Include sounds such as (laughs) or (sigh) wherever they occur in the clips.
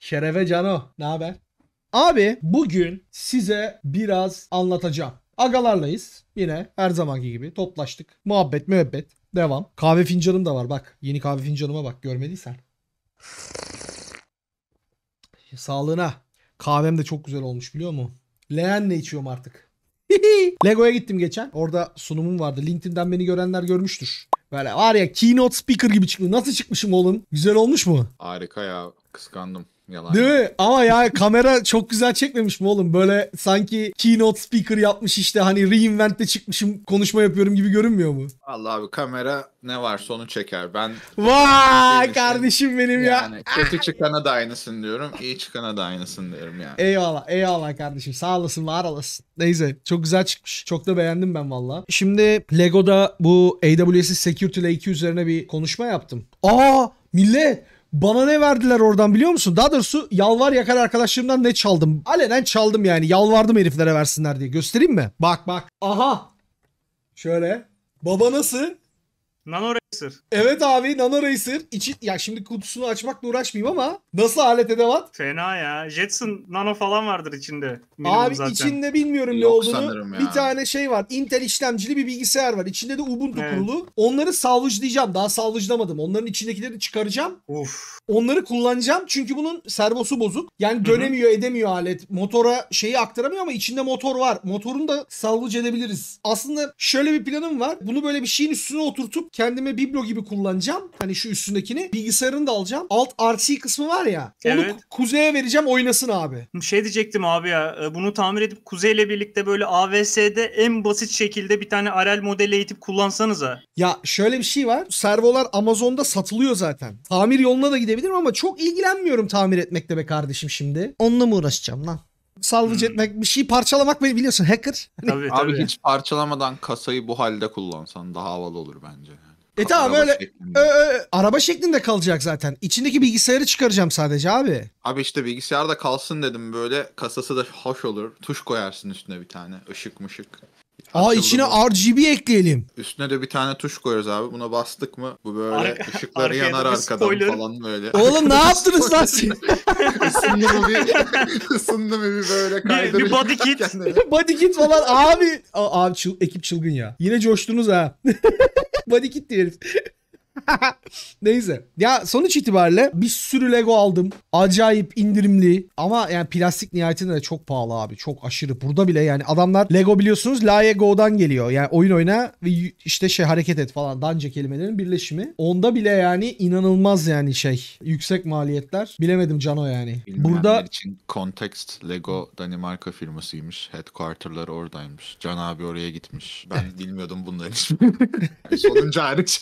Şerefe Cano. Ne haber? Abi bugün size biraz anlatacağım. Agalarlayız. Yine her zamanki gibi toplaştık. Muhabbet müebbet. Devam. Kahve fincanım da var bak. Yeni kahve fincanıma bak görmediysen. Sağlığına. Kahvem de çok güzel olmuş biliyor musun? Leğenle içiyorum artık. (laughs) Lego'ya gittim geçen. Orada sunumum vardı. LinkedIn'den beni görenler görmüştür. Böyle var ya keynote speaker gibi çıktı. Nasıl çıkmışım oğlum? Güzel olmuş mu? Harika ya. Kıskandım. Yalan. Değil mi? Ama ya kamera çok güzel çekmemiş mi oğlum? Böyle sanki keynote speaker yapmış işte hani reinvent'te çıkmışım konuşma yapıyorum gibi görünmüyor mu? Allah abi kamera ne var sonu çeker. Ben Vay kardeşim benim ya. Yani kötü çıkana da aynısın diyorum. iyi çıkana da aynısın diyorum yani. Eyvallah eyvallah kardeşim. Sağ olasın var olasın. Neyse çok güzel çıkmış. Çok da beğendim ben valla. Şimdi Lego'da bu AWS Security Lake üzerine bir konuşma yaptım. Aa millet bana ne verdiler oradan biliyor musun? Daha doğrusu yalvar yakar arkadaşlarımdan ne çaldım? Alenen çaldım yani. Yalvardım heriflere versinler diye. Göstereyim mi? Bak bak. Aha. Şöyle. Baba nasıl? Nano Racer. Evet abi Nano Racer. İçi, ya şimdi kutusunu açmakla uğraşmayayım ama nasıl alet edevat? Fena ya. Jetson Nano falan vardır içinde. abi zaten. içinde bilmiyorum Yok, ne olduğunu. Bir tane şey var. Intel işlemcili bir bilgisayar var. İçinde de Ubuntu evet. kurulu. Onları salvajlayacağım. Daha salvajlamadım. Onların içindekileri çıkaracağım. Uf. Onları kullanacağım. Çünkü bunun servosu bozuk. Yani dönemiyor Hı-hı. edemiyor alet. Motora şeyi aktaramıyor ama içinde motor var. Motorunu da salvaj edebiliriz. Aslında şöyle bir planım var. Bunu böyle bir şeyin üstüne oturtup kendime Biblo gibi kullanacağım. Hani şu üstündekini. Bilgisayarını da alacağım. Alt RT kısmı var ya. Onu evet. kuzeye vereceğim oynasın abi. Şey diyecektim abi ya. E, bunu tamir edip kuzeyle birlikte böyle AVS'de en basit şekilde bir tane RL modeli eğitip kullansanıza. Ya şöyle bir şey var. Servolar Amazon'da satılıyor zaten. Tamir yoluna da gidebilirim ama çok ilgilenmiyorum tamir etmekle be kardeşim şimdi. Onunla mı uğraşacağım lan? salvage hmm. etmek, bir şey parçalamak biliyorsun hacker. Tabii, tabii. Abi hiç parçalamadan kasayı bu halde kullansan daha havalı olur bence. E tamam araba öyle şeklinde. Ö, ö, araba şeklinde kalacak zaten. İçindeki bilgisayarı çıkaracağım sadece abi. Abi işte bilgisayar da kalsın dedim böyle kasası da hoş olur. Tuş koyarsın üstüne bir tane ışık mışık. Aa içine bu. RGB ekleyelim. Üstüne de bir tane tuş koyuyoruz abi. Buna bastık mı bu böyle Ar ışıkları arkaya yanar arkadan spoiler. falan böyle. Oğlum ne (laughs) yaptınız lan siz? (laughs) Isındı mı bir (laughs) ısındı mı bir böyle kaydırıyor. Bir, bir body kit. body kit falan abi. Aa, abi çıl, ekip çılgın ya. Yine coştunuz ha. body kit diye (laughs) Neyse. Ya sonuç itibariyle bir sürü Lego aldım. Acayip indirimli. Ama yani plastik nihayetinde de çok pahalı abi. Çok aşırı. Burada bile yani adamlar Lego biliyorsunuz Lego'dan geliyor. Yani oyun oyna ve işte şey hareket et falan. Dance kelimelerin birleşimi. Onda bile yani inanılmaz yani şey. Yüksek maliyetler. Bilemedim Cano yani. Bilmeyenler Burada için Context Lego Danimarka firmasıymış. Headquarter'ları oradaymış. Can abi oraya gitmiş. Ben (laughs) bilmiyordum bunları. Sonuncu hariç.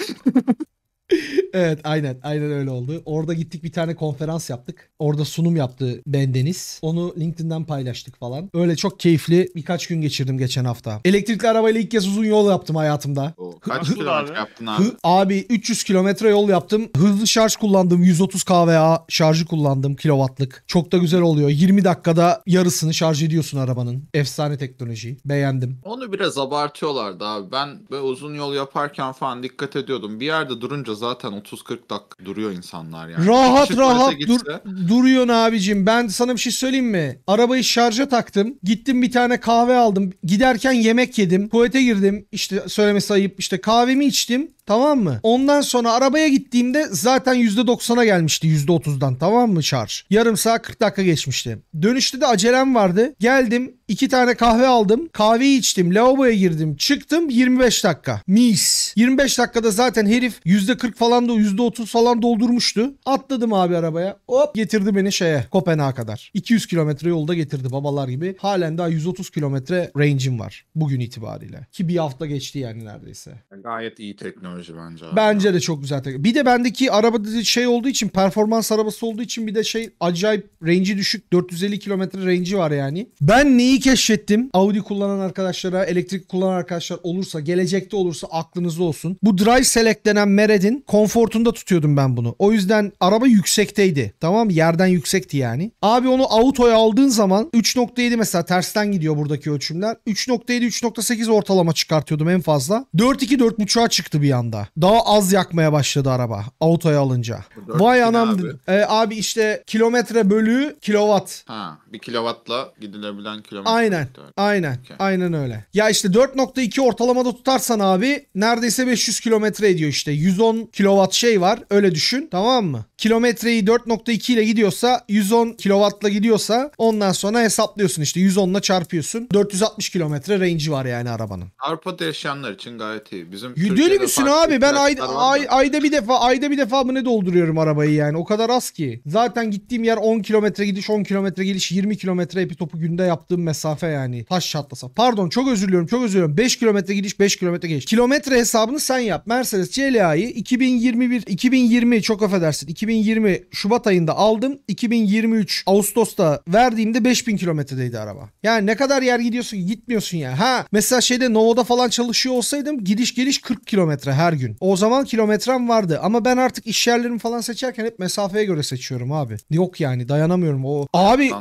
(laughs) evet aynen aynen öyle oldu. Orada gittik bir tane konferans yaptık. Orada sunum yaptı Bendeniz. Onu LinkedIn'den paylaştık falan. Öyle çok keyifli birkaç gün geçirdim geçen hafta. Elektrikli arabayla ilk kez uzun yol yaptım hayatımda. kaç kilometre yaptın abi? abi 300 kilometre yol yaptım. Hızlı şarj kullandım. 130 kVA şarjı kullandım kilowattlık. Çok da güzel oluyor. 20 dakikada yarısını şarj ediyorsun arabanın. Efsane teknoloji. Beğendim. Onu biraz abartıyorlardı abi. Ben uzun yol yaparken falan dikkat ediyordum. Bir yerde durunca zaten 30-40 dakika duruyor insanlar yani. Rahat Kişi rahat gitse... dur, duruyorsun abicim. Ben sana bir şey söyleyeyim mi? Arabayı şarja taktım. Gittim bir tane kahve aldım. Giderken yemek yedim. Tuvalete girdim. İşte söylemesi ayıp işte kahvemi içtim. Tamam mı? Ondan sonra arabaya gittiğimde zaten %90'a gelmişti %30'dan tamam mı şarj? Yarım saat 40 dakika geçmişti. Dönüşte de acelem vardı. Geldim iki tane kahve aldım. Kahveyi içtim. Lavaboya girdim. Çıktım 25 dakika. Mis. 25 dakikada zaten herif %40 falan da %30 falan doldurmuştu. Atladım abi arabaya. Hop getirdi beni şeye Kopenhag'a kadar. 200 kilometre yolda getirdi babalar gibi. Halen daha 130 kilometre range'im var bugün itibariyle. Ki bir hafta geçti yani neredeyse. Gayet iyi teknoloji teknoloji bence. Abi. Bence de çok güzel teknoloji. Bir de bendeki araba şey olduğu için performans arabası olduğu için bir de şey acayip range'i düşük 450 kilometre range'i var yani. Ben neyi keşfettim? Audi kullanan arkadaşlara, elektrik kullanan arkadaşlar olursa, gelecekte olursa aklınızda olsun. Bu Drive Select denen Mered'in konfortunda tutuyordum ben bunu. O yüzden araba yüksekteydi. Tamam Yerden yüksekti yani. Abi onu autoya aldığın zaman 3.7 mesela tersten gidiyor buradaki ölçümler. 3.7 3.8 ortalama çıkartıyordum en fazla. 4.2 4.5'a çıktı bir anda anda. Daha az yakmaya başladı araba autoya alınca. Vay anam abi. E, abi işte kilometre bölü kilowatt. Ha bir kilowattla gidilebilen kilometre. Aynen miktarı. aynen okay. aynen öyle. Ya işte 4.2 ortalamada tutarsan abi neredeyse 500 kilometre ediyor işte. 110 kilowatt şey var öyle düşün tamam mı? Kilometreyi 4.2 ile gidiyorsa 110 kilowattla gidiyorsa ondan sonra hesaplıyorsun işte 110 ile çarpıyorsun. 460 kilometre range'i var yani arabanın. Avrupa'da yaşayanlar için gayet iyi. Bizim Deli misin abi? abi ben ay, ay, ayda bir defa ayda bir defa mı ne dolduruyorum arabayı yani. O kadar az ki. Zaten gittiğim yer 10 kilometre gidiş 10 kilometre geliş 20 kilometre epi topu günde yaptığım mesafe yani. Taş çatlasa. Pardon çok özür diliyorum çok özür diliyorum. 5 kilometre gidiş 5 kilometre geliş. Kilometre hesabını sen yap. Mercedes CLA'yı 2021 2020 çok affedersin 2020 Şubat ayında aldım. 2023 Ağustos'ta verdiğimde 5000 kilometredeydi araba. Yani ne kadar yer gidiyorsun gitmiyorsun ya. Ha mesela şeyde Novo'da falan çalışıyor olsaydım gidiş geliş 40 kilometre her gün. O zaman kilometrem vardı ama ben artık iş yerlerimi falan seçerken hep mesafeye göre seçiyorum abi. Yok yani dayanamıyorum o. Abi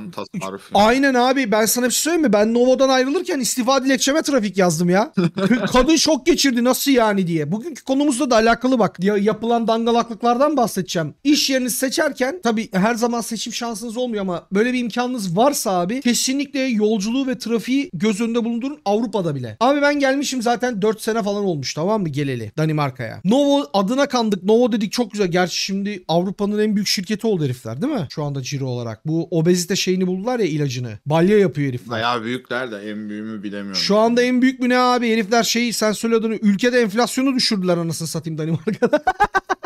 aynen abi ben sana bir şey söyleyeyim mi? Ben Novo'dan ayrılırken istifa dilekçeme trafik yazdım ya. (laughs) Kadın şok geçirdi nasıl yani diye. Bugünkü konumuzla da alakalı bak yapılan dangalaklıklardan bahsedeceğim. İş yerini seçerken tabii her zaman seçim şansınız olmuyor ama böyle bir imkanınız varsa abi kesinlikle yolculuğu ve trafiği göz önünde bulundurun Avrupa'da bile. Abi ben gelmişim zaten 4 sene falan olmuş tamam mı geleli. Danimarka'ya. Novo adına kandık. Novo dedik çok güzel. Gerçi şimdi Avrupa'nın en büyük şirketi oldu herifler değil mi? Şu anda ciro olarak. Bu obezite şeyini buldular ya ilacını. Balya yapıyor herifler. Bayağı büyükler de en büyüğü mü bilemiyorum. Şu anda en büyük mü ne abi? Herifler şeyi sen söylediğin ülkede enflasyonu düşürdüler anasını satayım Danimarka'da. (laughs)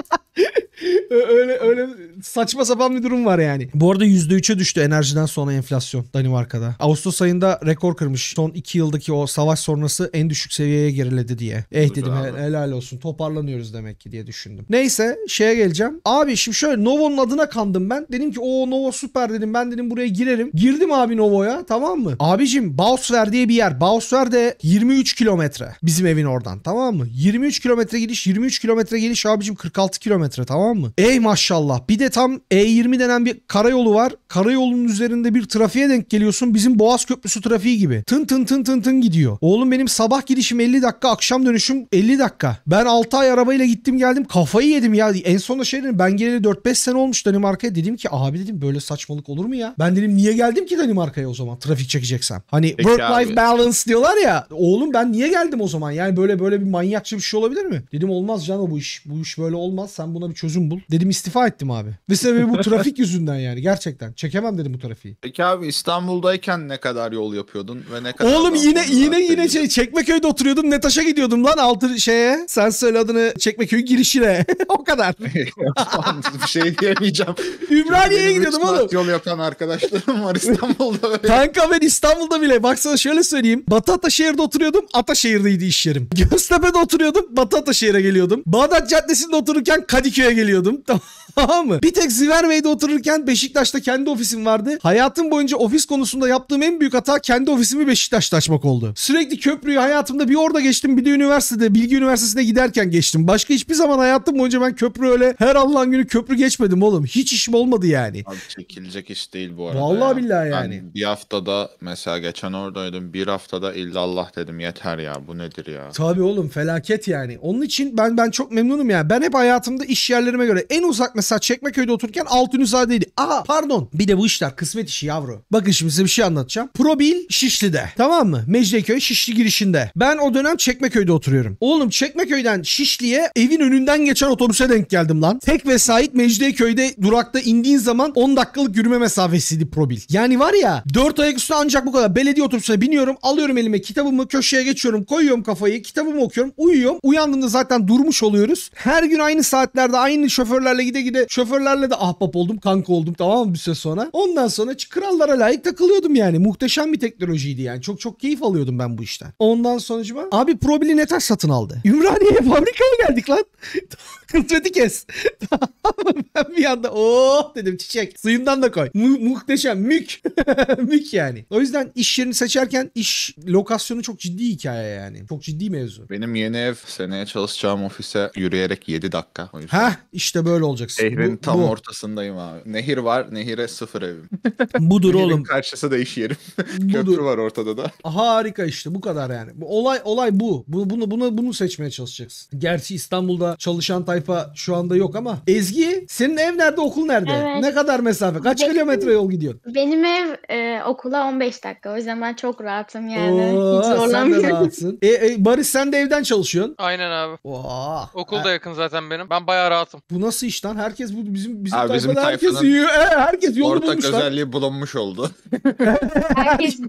öyle öyle saçma sapan bir durum var yani. Bu arada %3'e düştü enerjiden sonra enflasyon Danimarka'da. Ağustos ayında rekor kırmış. Son 2 yıldaki o savaş sonrası en düşük seviyeye geriledi diye. Eh dedim hel- helal olsun toparlanıyoruz demek ki diye düşündüm. Neyse şeye geleceğim. Abi şimdi şöyle Novo'nun adına kandım ben. Dedim ki o Novo süper dedim. Ben dedim buraya girerim. Girdim abi Novo'ya tamam mı? Abicim Bausver diye bir yer. Bausver de 23 kilometre bizim evin oradan tamam mı? 23 kilometre gidiş 23 kilometre geliş abicim 46 kilometre kilometre tamam mı? Ey maşallah. Bir de tam E20 denen bir karayolu var. Karayolunun üzerinde bir trafiğe denk geliyorsun. Bizim Boğaz Köprüsü trafiği gibi. Tın tın tın tın tın gidiyor. Oğlum benim sabah girişim 50 dakika, akşam dönüşüm 50 dakika. Ben 6 ay arabayla gittim geldim. Kafayı yedim ya. En sonunda şey dedim ben geleli 4-5 sene olmuş Danimarka'ya. Dedim ki abi dedim böyle saçmalık olur mu ya? Ben dedim niye geldim ki Danimarka'ya o zaman trafik çekeceksem? Hani work-life balance diyorlar ya. Oğlum ben niye geldim o zaman? Yani böyle böyle bir manyakça bir şey olabilir mi? Dedim olmaz canım bu iş. Bu iş böyle olmaz. Sen buna bir çözüm bul. Dedim istifa ettim abi. Ve sebebi bu trafik (laughs) yüzünden yani gerçekten. Çekemem dedim bu trafiği. Peki abi İstanbul'dayken ne kadar yol yapıyordun ve ne kadar... Oğlum yine yine yine şey Çekmeköy'de oturuyordum Netaş'a gidiyordum lan altı şeye. Sen söyle adını Çekmeköy girişine. (laughs) o kadar. (laughs) bir şey diyemeyeceğim. Ümraniye'ye gidiyordum oğlum. Yol yapan arkadaşlarım var İstanbul'da. Böyle. Kanka ben İstanbul'da bile baksana şöyle söyleyeyim. Batı Ataşehir'de oturuyordum. Ataşehir'deydi iş yerim. Göztepe'de oturuyordum. Batı Ataşehir'e geliyordum. Bağdat Caddesi'nde otururken Kadıköy'e geliyordum. (laughs) Tamam. (laughs) Tamam mı? Bir tek Zivermey'de otururken Beşiktaş'ta kendi ofisim vardı. Hayatım boyunca ofis konusunda yaptığım en büyük hata kendi ofisimi Beşiktaş'ta açmak oldu. Sürekli köprüyü hayatımda bir orada geçtim bir de üniversitede Bilgi Üniversitesi'ne giderken geçtim. Başka hiçbir zaman hayatım boyunca ben köprü öyle her Allah'ın günü köprü geçmedim oğlum. Hiç işim olmadı yani. Abi çekilecek iş değil bu arada. Vallahi ya. billahi yani. Ben bir haftada mesela geçen oradaydım bir haftada illallah dedim yeter ya bu nedir ya. Tabii oğlum felaket yani. Onun için ben ben çok memnunum ya. Ben hep hayatımda iş yerlerime göre en uzak mesela Çekmeköy'de otururken Altunizade Aa pardon. Bir de bu işler kısmet işi yavru. Bakın şimdi size bir şey anlatacağım. Probil Şişli'de. Tamam mı? Mecidiyeköy Şişli girişinde. Ben o dönem Çekmeköy'de oturuyorum. Oğlum Çekmeköy'den Şişli'ye evin önünden geçen otobüse denk geldim lan. Tek vesait Mecidiyeköy'de durakta indiğin zaman 10 dakikalık yürüme mesafesiydi Probil. Yani var ya 4 ayak üstü ancak bu kadar. Belediye otobüsüne biniyorum. Alıyorum elime kitabımı köşeye geçiyorum. Koyuyorum kafayı. Kitabımı okuyorum. Uyuyorum. Uyandığımda zaten durmuş oluyoruz. Her gün aynı saatlerde aynı şoförlerle gide gide de şoförlerle de ahbap oldum kanka oldum tamam mı bir süre sonra. Ondan sonra krallara layık takılıyordum yani. Muhteşem bir teknolojiydi yani. Çok çok keyif alıyordum ben bu işten. Ondan sonucuma abi Probili Neter satın aldı. Ümraniye'ye (laughs) fabrikaya geldik lan. Kısmeti kes. (laughs) ben bir anda oh dedim çiçek. Suyundan da koy. Mu muhteşem. Mük. (laughs) Mük yani. O yüzden iş yerini seçerken iş lokasyonu çok ciddi hikaye yani. Çok ciddi mevzu. Benim yeni ev seneye çalışacağım ofise yürüyerek 7 dakika. O yüzden. Heh işte böyle olacaksın. Nehrin tam bu. ortasındayım abi. Nehir var. Nehire sıfır evim. (laughs) Budur Nehirin oğlum. karşısı da iş yerim. Köprü var ortada da. Harika işte bu kadar yani. Olay olay bu. Bunu bunu bunu bunu seçmeye çalışacaksın. Gerçi İstanbul'da çalışan tayfa sayfa şu anda yok ama. Ezgi senin ev nerede okul nerede? Evet. Ne kadar mesafe? Kaç benim, kilometre yol gidiyorsun? Benim ev e, okula 15 dakika. O yüzden ben çok rahatım yani. Oo, Hiç zorlanmıyorum. Sen de rahatsın. e, e, Barış sen de evden çalışıyorsun. Aynen abi. Oha. Okul da ha. yakın zaten benim. Ben bayağı rahatım. Bu nasıl iş lan? Herkes bu bizim bizim, abi, bizim herkes yiyor. E, herkes yolunu bulmuş Ortak özelliği bulunmuş oldu. (laughs) herkes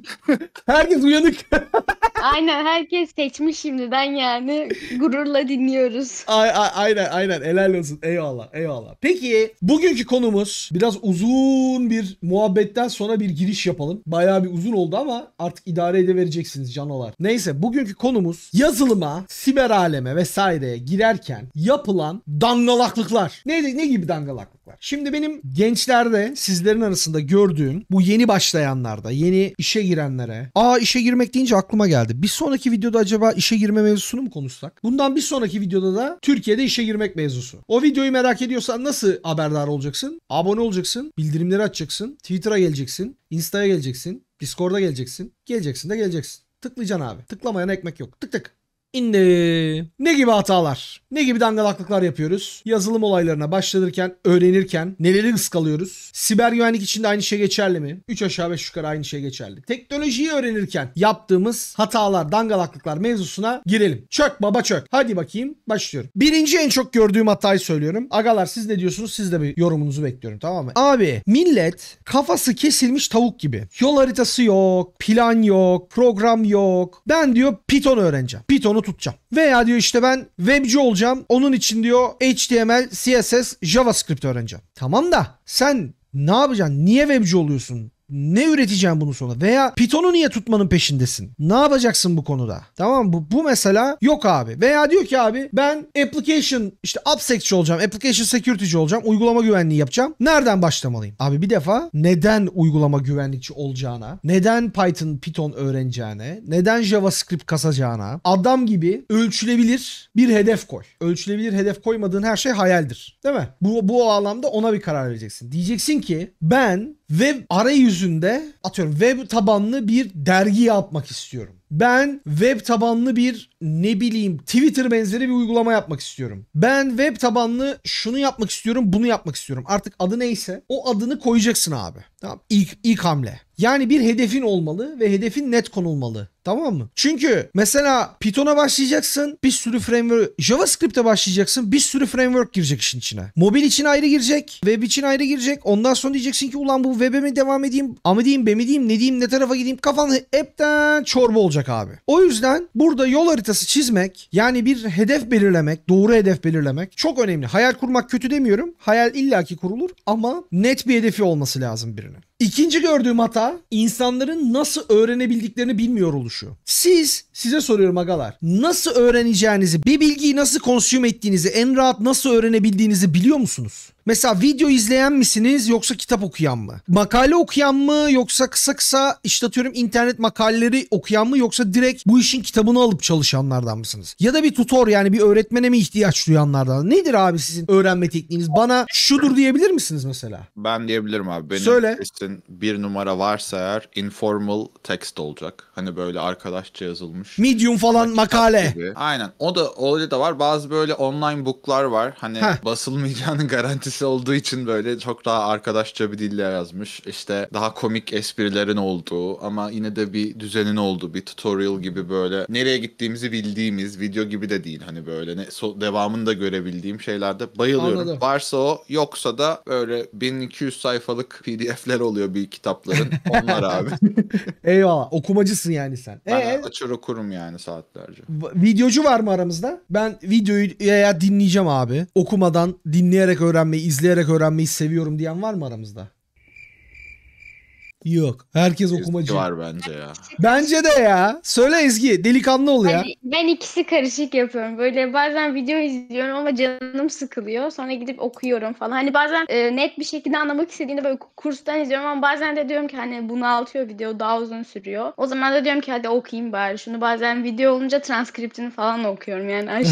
herkes uyanık. Aynen herkes seçmiş şimdiden yani gururla dinliyoruz. A- a- aynen aynen helal olsun eyvallah eyvallah. Peki bugünkü konumuz biraz uzun bir muhabbetten sonra bir giriş yapalım. Bayağı bir uzun oldu ama artık idare edevereceksiniz canolar. Neyse bugünkü konumuz yazılıma, siber aleme vesaireye girerken yapılan dangalaklıklar. Ne, ne gibi dangalaklık? olacaklar. Şimdi benim gençlerde sizlerin arasında gördüğüm bu yeni başlayanlarda, yeni işe girenlere. Aa işe girmek deyince aklıma geldi. Bir sonraki videoda acaba işe girme mevzusunu mu konuşsak? Bundan bir sonraki videoda da Türkiye'de işe girmek mevzusu. O videoyu merak ediyorsan nasıl haberdar olacaksın? Abone olacaksın, bildirimleri açacaksın, Twitter'a geleceksin, Insta'ya geleceksin, Discord'a geleceksin. Geleceksin de geleceksin. Tıklayacaksın abi. Tıklamayan ekmek yok. Tık tık. İndi Ne gibi hatalar? Ne gibi dangalaklıklar yapıyoruz? Yazılım olaylarına başlanırken, öğrenirken neleri ıskalıyoruz? Siber güvenlik içinde aynı şey geçerli mi? 3 aşağı 5 yukarı aynı şey geçerli. Teknolojiyi öğrenirken yaptığımız hatalar, dangalaklıklar mevzusuna girelim. Çök baba çök. Hadi bakayım başlıyorum. Birinci en çok gördüğüm hatayı söylüyorum. Agalar siz ne diyorsunuz? Siz de bir yorumunuzu bekliyorum tamam mı? Abi millet kafası kesilmiş tavuk gibi. Yol haritası yok, plan yok, program yok. Ben diyor Python öğreneceğim. Python'u tutacağım. Veya diyor işte ben webci olacağım. Onun için diyor HTML, CSS, JavaScript öğreneceğim. Tamam da sen ne yapacaksın? Niye webci oluyorsun? Ne üreteceğim bunun sonra? Veya Python'u niye tutmanın peşindesin? Ne yapacaksın bu konuda? Tamam mı? Bu, bu mesela yok abi. Veya diyor ki abi ben application işte AppSec'ci olacağım. Application security'ci olacağım. Uygulama güvenliği yapacağım. Nereden başlamalıyım? Abi bir defa neden uygulama güvenlikçi olacağına, neden Python, Python öğreneceğine, neden JavaScript kasacağına adam gibi ölçülebilir bir hedef koy. Ölçülebilir hedef koymadığın her şey hayaldir. Değil mi? Bu, bu anlamda ona bir karar vereceksin. Diyeceksin ki ben web arayüzünde atıyorum web tabanlı bir dergi yapmak istiyorum. Ben web tabanlı bir ne bileyim Twitter benzeri bir uygulama yapmak istiyorum. Ben web tabanlı şunu yapmak istiyorum, bunu yapmak istiyorum. Artık adı neyse o adını koyacaksın abi. Tamam ilk ilk hamle. Yani bir hedefin olmalı ve hedefin net konulmalı. Tamam mı? Çünkü mesela Python'a başlayacaksın bir sürü framework JavaScript'e başlayacaksın bir sürü framework girecek işin içine. Mobil için ayrı girecek, web için ayrı girecek. Ondan sonra diyeceksin ki ulan bu web'e mi devam edeyim, a mı diyeyim, b mi diyeyim, ne diyeyim, ne tarafa gideyim. Kafan hepten çorba olacak abi. O yüzden burada yol haritası çizmek yani bir hedef belirlemek, doğru hedef belirlemek çok önemli. Hayal kurmak kötü demiyorum. Hayal illaki kurulur ama net bir hedefi olması lazım birinin. İkinci gördüğüm hata insanların nasıl öğrenebildiklerini bilmiyor oluşu. Siz, size soruyorum agalar, nasıl öğreneceğinizi, bir bilgiyi nasıl konsüm ettiğinizi, en rahat nasıl öğrenebildiğinizi biliyor musunuz? Mesela video izleyen misiniz yoksa kitap okuyan mı? Makale okuyan mı yoksa kısa kısa işte atıyorum internet makaleleri okuyan mı yoksa direkt bu işin kitabını alıp çalışanlardan mısınız? Ya da bir tutor yani bir öğretmene mi ihtiyaç duyanlardan? Nedir abi sizin öğrenme tekniğiniz? Bana şudur diyebilir misiniz mesela? Ben diyebilirim abi. Benim Söyle. Testin bir numara varsa eğer informal text olacak. Hani böyle arkadaşça yazılmış. Medium falan Kitap makale. Gibi. Aynen. O da öyle de var. Bazı böyle online booklar var. Hani Heh. basılmayacağının (laughs) garantisi belirtisi olduğu için böyle çok daha arkadaşça bir dille yazmış. İşte daha komik esprilerin olduğu ama yine de bir düzenin olduğu bir tutorial gibi böyle nereye gittiğimizi bildiğimiz video gibi de değil hani böyle ne, so, devamını da görebildiğim şeylerde bayılıyorum. Anladım. Varsa o yoksa da böyle 1200 sayfalık pdf'ler oluyor bir kitapların onlar abi. (laughs) Eyvallah okumacısın yani sen. Ben ee, açır okurum yani saatlerce. Videocu var mı aramızda? Ben videoyu ya dinleyeceğim abi. Okumadan dinleyerek öğrenmeyi izleyerek öğrenmeyi seviyorum diyen var mı aramızda? Yok. Herkes Ezgi okumacı. var bence ya. Bence de ya. Söyle Ezgi. Delikanlı ol ya. Hani ben ikisi karışık yapıyorum. Böyle bazen video izliyorum ama canım sıkılıyor. Sonra gidip okuyorum falan. Hani bazen e, net bir şekilde anlamak istediğinde böyle kurstan izliyorum ama bazen de diyorum ki hani bunaltıyor video daha uzun sürüyor. O zaman da diyorum ki hadi okuyayım bari şunu. Bazen video olunca transkriptini falan okuyorum yani. (laughs)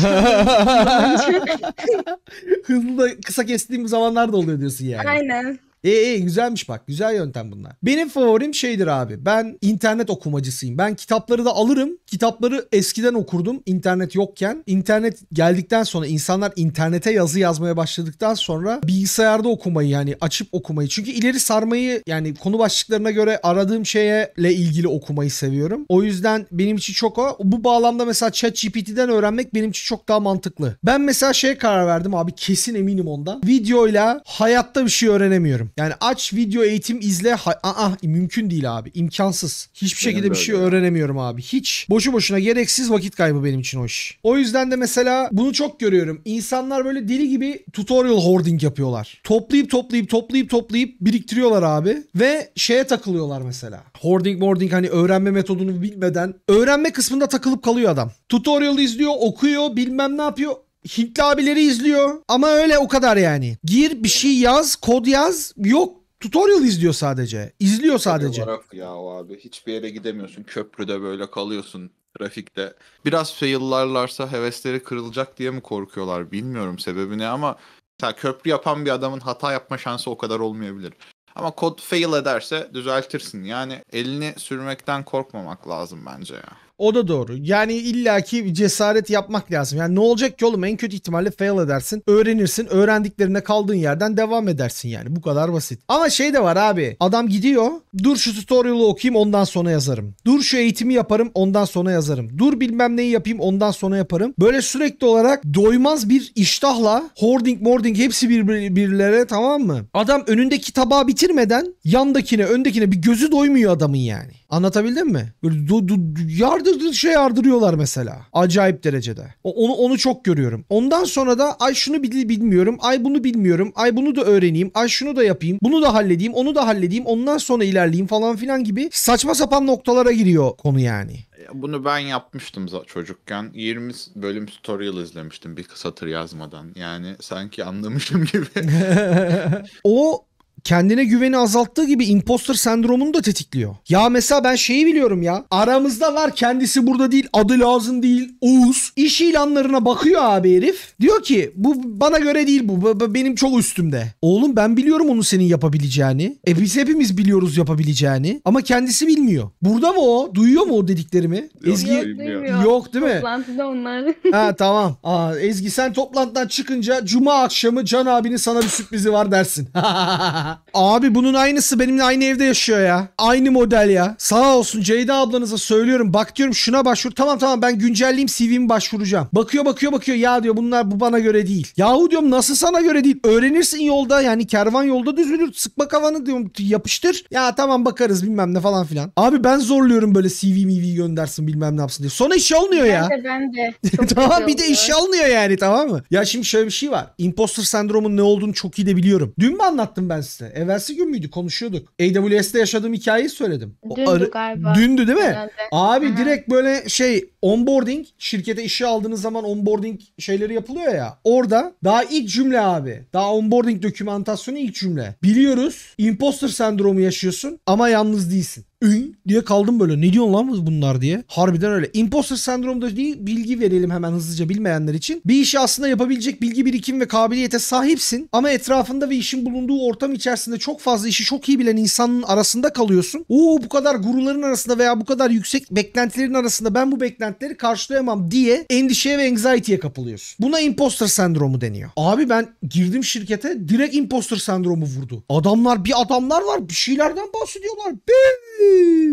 Hızlı da kısa kestiğim zamanlar da oluyor diyorsun yani. Aynen. E, e güzelmiş bak güzel yöntem bunlar. Benim favorim şeydir abi ben internet okumacısıyım. Ben kitapları da alırım. Kitapları eskiden okurdum internet yokken. İnternet geldikten sonra insanlar internete yazı yazmaya başladıktan sonra bilgisayarda okumayı yani açıp okumayı. Çünkü ileri sarmayı yani konu başlıklarına göre aradığım şeye ilgili okumayı seviyorum. O yüzden benim için çok o. Bu bağlamda mesela Chat GPT'den öğrenmek benim için çok daha mantıklı. Ben mesela şeye karar verdim abi kesin eminim ondan. Videoyla hayatta bir şey öğrenemiyorum. Yani aç video eğitim izle. Ha- Aa, mümkün değil abi. İmkansız. Hiçbir Benim şekilde bir şey öğrenemiyorum abi. Hiç. Boşu boşuna gereksiz vakit kaybı benim için o iş. O yüzden de mesela bunu çok görüyorum. İnsanlar böyle deli gibi tutorial hoarding yapıyorlar. Toplayıp toplayıp toplayıp toplayıp biriktiriyorlar abi. Ve şeye takılıyorlar mesela. Hoarding hoarding hani öğrenme metodunu bilmeden öğrenme kısmında takılıp kalıyor adam. Tutorial izliyor, okuyor, bilmem ne yapıyor. Hintli abileri izliyor ama öyle o kadar yani. Gir bir şey yaz, kod yaz. Yok tutorial izliyor sadece. İzliyor sadece. Olarak ya abi hiçbir yere gidemiyorsun. Köprüde böyle kalıyorsun trafikte. Biraz fail'larlarsa hevesleri kırılacak diye mi korkuyorlar bilmiyorum sebebi ne ama mesela köprü yapan bir adamın hata yapma şansı o kadar olmayabilir. Ama kod fail ederse düzeltirsin. Yani elini sürmekten korkmamak lazım bence ya. O da doğru. Yani illaki cesaret yapmak lazım. Yani ne olacak ki oğlum en kötü ihtimalle fail edersin. Öğrenirsin. Öğrendiklerine kaldığın yerden devam edersin yani. Bu kadar basit. Ama şey de var abi. Adam gidiyor. Dur şu tutorial'ı okuyayım ondan sonra yazarım. Dur şu eğitimi yaparım ondan sonra yazarım. Dur bilmem neyi yapayım ondan sonra yaparım. Böyle sürekli olarak doymaz bir iştahla hoarding mording hepsi birbirlere tamam mı? Adam önündeki tabağı bitirmeden yandakine öndekine bir gözü doymuyor adamın yani. Anlatabildim mi? Böyle du du yardım yardırdığı şey yardırıyorlar mesela. Acayip derecede. onu onu çok görüyorum. Ondan sonra da ay şunu bilmiyorum, ay bunu bilmiyorum, ay bunu da öğreneyim, ay şunu da yapayım, bunu da halledeyim, onu da halledeyim, ondan sonra ilerleyeyim falan filan gibi saçma sapan noktalara giriyor konu yani. Bunu ben yapmıştım çocukken. 20 bölüm tutorial izlemiştim bir satır yazmadan. Yani sanki anlamışım gibi. (laughs) (laughs) o kendine güveni azalttığı gibi imposter sendromunu da tetikliyor. Ya mesela ben şeyi biliyorum ya. Aramızda var kendisi burada değil adı lazım değil Oğuz. İş ilanlarına bakıyor abi herif. Diyor ki bu bana göre değil bu. benim çok üstümde. Oğlum ben biliyorum onu senin yapabileceğini. E biz hepimiz biliyoruz yapabileceğini. Ama kendisi bilmiyor. Burada mı o? Duyuyor mu o dediklerimi? Yok, Ezgi yok, yok değil mi? Toplantıda onlar. (laughs) ha tamam. Aa, Ezgi sen toplantıdan çıkınca cuma akşamı Can abinin sana bir sürprizi var dersin. (laughs) Abi bunun aynısı benimle aynı evde yaşıyor ya. Aynı model ya. Sağ olsun Ceyda ablanıza söylüyorum. Bak diyorum şuna başvur. Tamam tamam ben güncelleyeyim CV'mi başvuracağım. Bakıyor bakıyor bakıyor. Ya diyor bunlar bu bana göre değil. Yahu diyorum nasıl sana göre değil. Öğrenirsin yolda yani kervan yolda düzülür. Sıkma kafanı diyorum yapıştır. Ya tamam bakarız bilmem ne falan filan. Abi ben zorluyorum böyle CV cv göndersin bilmem ne yapsın diye. Sonra iş almıyor ya. Ben de ben de. (laughs) tamam bir de iş almıyor yani tamam mı? Ya şimdi şöyle bir şey var. Imposter sendromun ne olduğunu çok iyi de biliyorum. Dün mü anlattım ben size? evvelsi. Evvelsi gün müydü? Konuşuyorduk. AWS'te yaşadığım hikayeyi söyledim. Dündü o galiba. Dündü değil mi? Herhalde. Abi Aha. direkt böyle şey onboarding şirkete işe aldığınız zaman onboarding şeyleri yapılıyor ya. Orada daha ilk cümle abi. Daha onboarding dokümantasyonu ilk cümle. Biliyoruz imposter sendromu yaşıyorsun ama yalnız değilsin ün diye kaldım böyle. Ne diyorsun lan bunlar diye. Harbiden öyle. Imposter sendromu da değil bilgi verelim hemen hızlıca bilmeyenler için. Bir işi aslında yapabilecek bilgi birikim ve kabiliyete sahipsin ama etrafında ve işin bulunduğu ortam içerisinde çok fazla işi çok iyi bilen insanın arasında kalıyorsun. Oo bu kadar guruların arasında veya bu kadar yüksek beklentilerin arasında ben bu beklentileri karşılayamam diye endişeye ve anxiety'ye kapılıyorsun. Buna imposter sendromu deniyor. Abi ben girdim şirkete direkt imposter sendromu vurdu. Adamlar bir adamlar var bir şeylerden bahsediyorlar. Be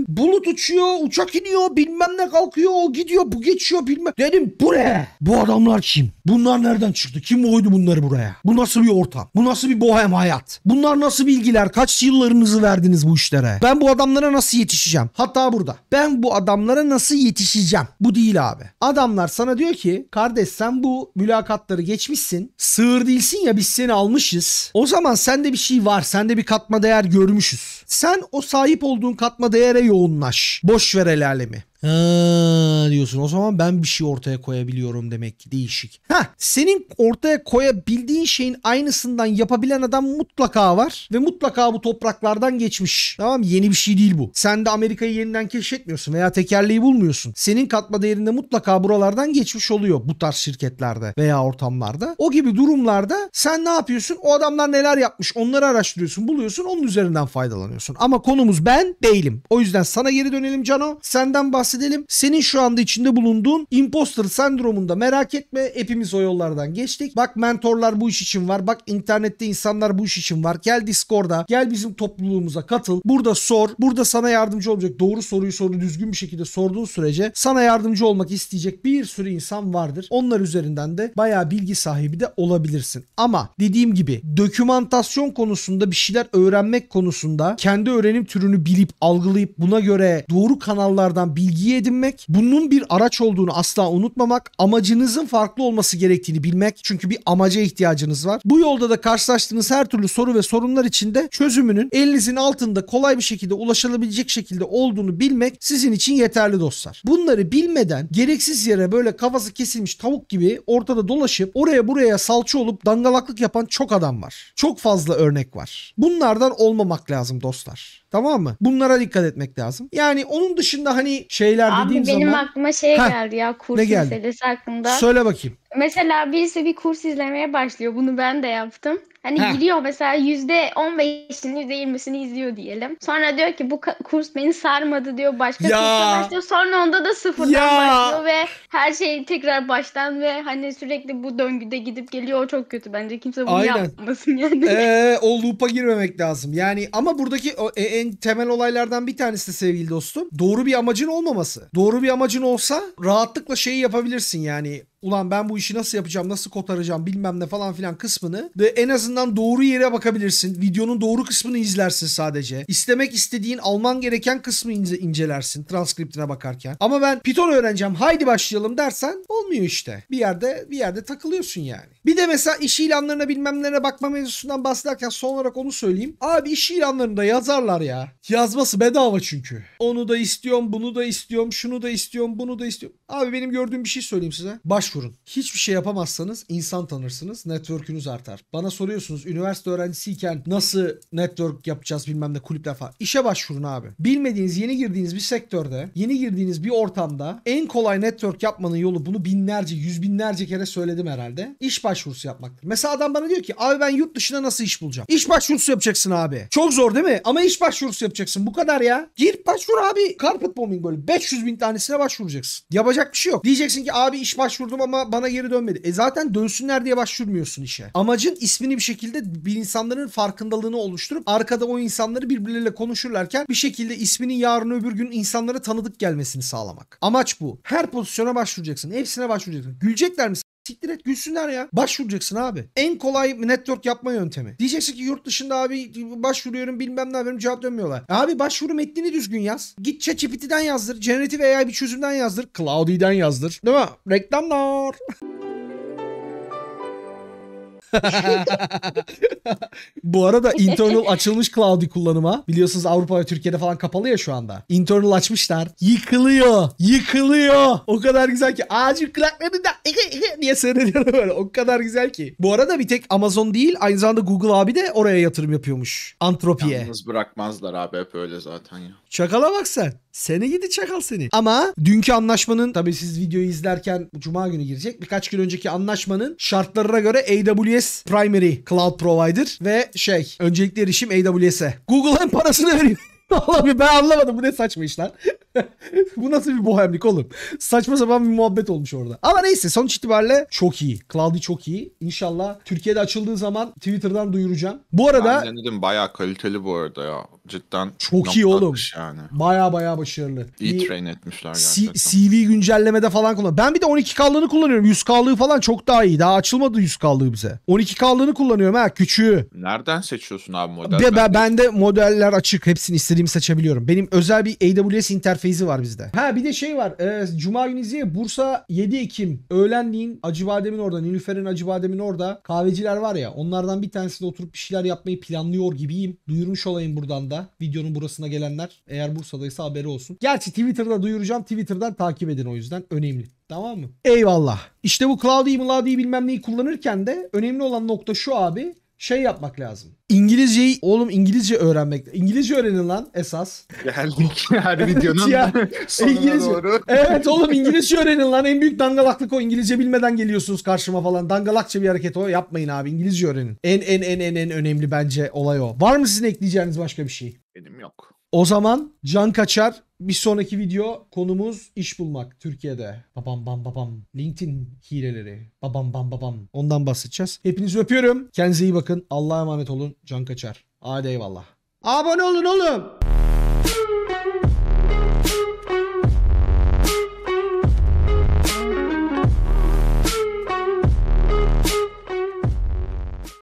Bulut uçuyor, uçak iniyor, bilmem ne kalkıyor, o gidiyor, bu geçiyor bilmem. Dedim bu ne? Bu adamlar kim? Bunlar nereden çıktı? Kim oydu bunları buraya? Bu nasıl bir ortam? Bu nasıl bir bohem hayat? Bunlar nasıl bilgiler? Kaç yıllarınızı verdiniz bu işlere? Ben bu adamlara nasıl yetişeceğim? Hatta burada. Ben bu adamlara nasıl yetişeceğim? Bu değil abi. Adamlar sana diyor ki kardeş sen bu mülakatları geçmişsin. Sığır değilsin ya biz seni almışız. O zaman sende bir şey var. Sende bir katma değer görmüşüz. Sen o sahip olduğun katma değere yoğunlaş. Boş ver el alemi. Ha, diyorsun o zaman ben bir şey ortaya koyabiliyorum demek ki değişik. Ha senin ortaya koyabildiğin şeyin aynısından yapabilen adam mutlaka var ve mutlaka bu topraklardan geçmiş. Tamam yeni bir şey değil bu. Sen de Amerika'yı yeniden keşfetmiyorsun veya tekerleği bulmuyorsun. Senin katma değerinde mutlaka buralardan geçmiş oluyor bu tarz şirketlerde veya ortamlarda. O gibi durumlarda sen ne yapıyorsun? O adamlar neler yapmış onları araştırıyorsun buluyorsun onun üzerinden faydalanıyorsun. Ama konumuz ben değilim. O yüzden sana geri dönelim Cano. Senden bahsediyorum bahsedelim. Senin şu anda içinde bulunduğun imposter sendromunda merak etme hepimiz o yollardan geçtik. Bak mentorlar bu iş için var. Bak internette insanlar bu iş için var. Gel Discord'a gel bizim topluluğumuza katıl. Burada sor. Burada sana yardımcı olacak. Doğru soruyu soru düzgün bir şekilde sorduğun sürece sana yardımcı olmak isteyecek bir sürü insan vardır. Onlar üzerinden de bayağı bilgi sahibi de olabilirsin. Ama dediğim gibi dokümantasyon konusunda bir şeyler öğrenmek konusunda kendi öğrenim türünü bilip algılayıp buna göre doğru kanallardan bilgi bilgi edinmek, bunun bir araç olduğunu asla unutmamak, amacınızın farklı olması gerektiğini bilmek. Çünkü bir amaca ihtiyacınız var. Bu yolda da karşılaştığınız her türlü soru ve sorunlar içinde çözümünün elinizin altında kolay bir şekilde ulaşılabilecek şekilde olduğunu bilmek sizin için yeterli dostlar. Bunları bilmeden gereksiz yere böyle kafası kesilmiş tavuk gibi ortada dolaşıp oraya buraya salça olup dangalaklık yapan çok adam var. Çok fazla örnek var. Bunlardan olmamak lazım dostlar. Tamam mı? Bunlara dikkat etmek lazım. Yani onun dışında hani şeyler Abi dediğim benim zaman. benim aklıma şey Heh, geldi ya kurs ne meselesi hakkında. Söyle bakayım. Mesela birisi bir kurs izlemeye başlıyor. Bunu ben de yaptım. Hani Heh. giriyor mesela yüzde on beşini yüzde yirmisini izliyor diyelim. Sonra diyor ki bu kurs beni sarmadı diyor başka kursa başlıyor. Sonra onda da sıfırdan ya. başlıyor ve her şey tekrar baştan ve hani sürekli bu döngüde gidip geliyor. O çok kötü bence. Kimse bunu Aynen. yapmasın yani. Ee, o loop'a girmemek lazım. Yani ama buradaki e, en temel olaylardan bir tanesi de sevgili dostum. Doğru bir amacın olmaması. Doğru bir amacın olsa rahatlıkla şeyi yapabilirsin yani ulan ben bu işi nasıl yapacağım, nasıl kotaracağım bilmem ne falan filan kısmını ve en azından doğru yere bakabilirsin. Videonun doğru kısmını izlersin sadece. İstemek istediğin, alman gereken kısmı ince, incelersin transkriptine bakarken. Ama ben Python öğreneceğim, haydi başlayalım dersen olmuyor işte. Bir yerde bir yerde takılıyorsun yani. Bir de mesela iş ilanlarına bilmem nereye bakma mevzusundan bahsederken son olarak onu söyleyeyim. Abi iş ilanlarında yazarlar ya. Yazması bedava çünkü. Onu da istiyorum, bunu da istiyorum, şunu da istiyorum, bunu da istiyorum. Abi benim gördüğüm bir şey söyleyeyim size. Baş başvurun. Hiçbir şey yapamazsanız insan tanırsınız, network'ünüz artar. Bana soruyorsunuz üniversite öğrencisiyken nasıl network yapacağız bilmem ne kulüple falan. İşe başvurun abi. Bilmediğiniz, yeni girdiğiniz bir sektörde, yeni girdiğiniz bir ortamda en kolay network yapmanın yolu bunu binlerce, yüz binlerce kere söyledim herhalde. İş başvurusu yapmaktır. Mesela adam bana diyor ki abi ben yurt dışına nasıl iş bulacağım? İş başvurusu yapacaksın abi. Çok zor değil mi? Ama iş başvurusu yapacaksın. Bu kadar ya. Gir başvur abi. Carpet bombing böyle. 500 bin tanesine başvuracaksın. Yapacak bir şey yok. Diyeceksin ki abi iş başvurdum başvurdum ama bana geri dönmedi. E zaten dönsünler diye başvurmuyorsun işe. Amacın ismini bir şekilde bir insanların farkındalığını oluşturup arkada o insanları birbirleriyle konuşurlarken bir şekilde isminin yarın öbür gün insanlara tanıdık gelmesini sağlamak. Amaç bu. Her pozisyona başvuracaksın. Hepsine başvuracaksın. Gülecekler mi Siktir et gülsünler ya. Başvuracaksın abi. En kolay network yapma yöntemi. Diyeceksin ki yurt dışında abi başvuruyorum bilmem ne yapıyorum cevap dönmüyorlar. E abi başvuru metnini düzgün yaz. Git ChatGPT'den yazdır. Generative AI bir çözümden yazdır. Cloudy'den yazdır. Değil mi? Reklamlar. (laughs) Bu arada internal açılmış cloud'u kullanıma. Biliyorsunuz Avrupa ve Türkiye'de falan kapalı ya şu anda. Internal açmışlar. Yıkılıyor. Yıkılıyor. O kadar güzel ki. Ağacın kulakları da niye seyrediyor böyle. O kadar güzel ki. Bu arada bir tek Amazon değil aynı zamanda Google abi de oraya yatırım yapıyormuş. Antropiye. Yalnız bırakmazlar abi hep öyle zaten ya. Şakala bak sen. Sene gidi çakal seni. Ama dünkü anlaşmanın tabi siz videoyu izlerken cuma günü girecek. Birkaç gün önceki anlaşmanın şartlarına göre AWS primary cloud provider ve şey öncelikli erişim AWS'e. Google hem parasını veriyor. Abi (laughs) ben anlamadım bu ne saçma işler. (laughs) bu nasıl bir bohemlik oğlum? Saçma sapan bir muhabbet olmuş orada. Ama neyse sonuç itibariyle çok iyi. Cloudi çok iyi. İnşallah Türkiye'de açıldığı zaman Twitter'dan duyuracağım. Bu arada... Ben denedim bayağı kaliteli bu arada ya cidden çok iyi oğlum. Yani. Baya baya başarılı. İyi train etmişler gerçekten. CV güncellemede falan kullan. Ben bir de 12K'lığını kullanıyorum. 100K'lığı falan çok daha iyi. Daha açılmadı 100K'lığı bize. 12K'lığını kullanıyorum ha küçüğü. Nereden seçiyorsun abi model? Be, ben, ben de modeller açık. Hepsini istediğimi seçebiliyorum. Benim özel bir AWS interfeysi var bizde. Ha bir de şey var. E, Cuma günü izleye Bursa 7 Ekim öğlenliğin Acıbadem'in orada. Nilüfer'in Acıbadem'in orada. Kahveciler var ya onlardan bir tanesinde oturup bir şeyler yapmayı planlıyor gibiyim. Duyurmuş olayım buradan da. Bursa'da. Videonun burasına gelenler eğer Bursa'daysa haberi olsun. Gerçi Twitter'da duyuracağım. Twitter'dan takip edin o yüzden. Önemli. Tamam mı? Eyvallah. İşte bu Cloudy'yi Mloudy'yi bilmem neyi kullanırken de önemli olan nokta şu abi şey yapmak lazım. İngilizceyi oğlum İngilizce öğrenmek. İngilizce öğrenin lan esas. Geldik her (laughs) videonun ya, sonuna İngilizce. doğru. Evet oğlum İngilizce öğrenin lan. En büyük dangalaklık o. İngilizce bilmeden geliyorsunuz karşıma falan. Dangalakça bir hareket o. Yapmayın abi İngilizce öğrenin. En en en en en önemli bence olay o. Var mı sizin ekleyeceğiniz başka bir şey? Benim yok. O zaman can kaçar. Bir sonraki video konumuz iş bulmak Türkiye'de. Babam bam babam. LinkedIn hileleri. Babam bam babam. Ondan bahsedeceğiz. Hepinizi öpüyorum. Kendinize iyi bakın. Allah'a emanet olun. Can kaçar. Hadi eyvallah. Abone olun oğlum.